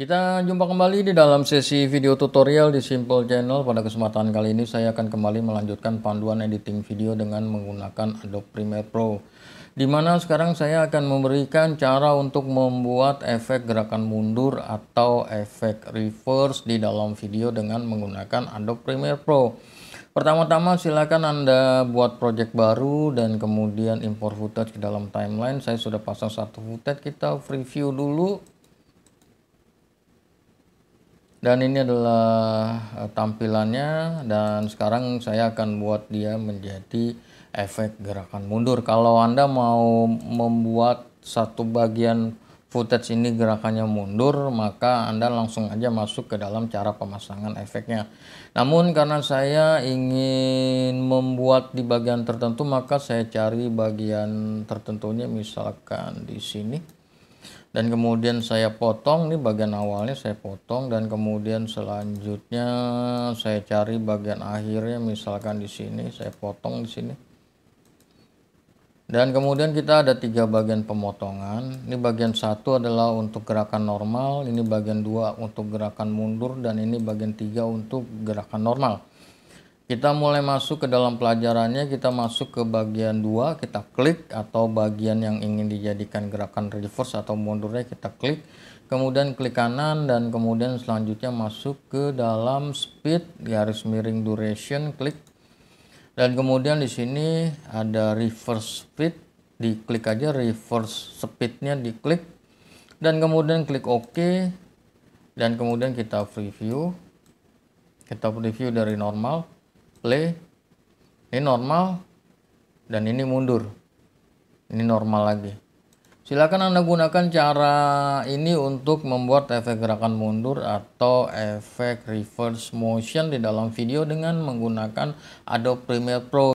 Kita jumpa kembali di dalam sesi video tutorial di Simple Channel. Pada kesempatan kali ini saya akan kembali melanjutkan panduan editing video dengan menggunakan Adobe Premiere Pro. Dimana sekarang saya akan memberikan cara untuk membuat efek gerakan mundur atau efek reverse di dalam video dengan menggunakan Adobe Premiere Pro. Pertama-tama silakan Anda buat project baru dan kemudian import footage ke dalam timeline. Saya sudah pasang satu footage, kita preview dulu dan ini adalah eh, tampilannya dan sekarang saya akan buat dia menjadi efek gerakan mundur kalau anda mau membuat satu bagian footage ini gerakannya mundur maka anda langsung aja masuk ke dalam cara pemasangan efeknya namun karena saya ingin membuat di bagian tertentu maka saya cari bagian tertentunya misalkan di sini dan kemudian saya potong nih bagian awalnya saya potong dan kemudian selanjutnya saya cari bagian akhirnya misalkan di sini saya potong di sini dan kemudian kita ada tiga bagian pemotongan ini bagian satu adalah untuk gerakan normal ini bagian dua untuk gerakan mundur dan ini bagian tiga untuk gerakan normal kita mulai masuk ke dalam pelajarannya, kita masuk ke bagian 2, kita klik atau bagian yang ingin dijadikan gerakan reverse atau mundurnya kita klik. Kemudian klik kanan dan kemudian selanjutnya masuk ke dalam speed garis miring duration klik. Dan kemudian di sini ada reverse speed, diklik aja reverse speednya diklik dan kemudian klik OK dan kemudian kita preview kita preview dari normal play ini normal dan ini mundur ini normal lagi silakan anda gunakan cara ini untuk membuat efek gerakan mundur atau efek reverse motion di dalam video dengan menggunakan Adobe Premiere Pro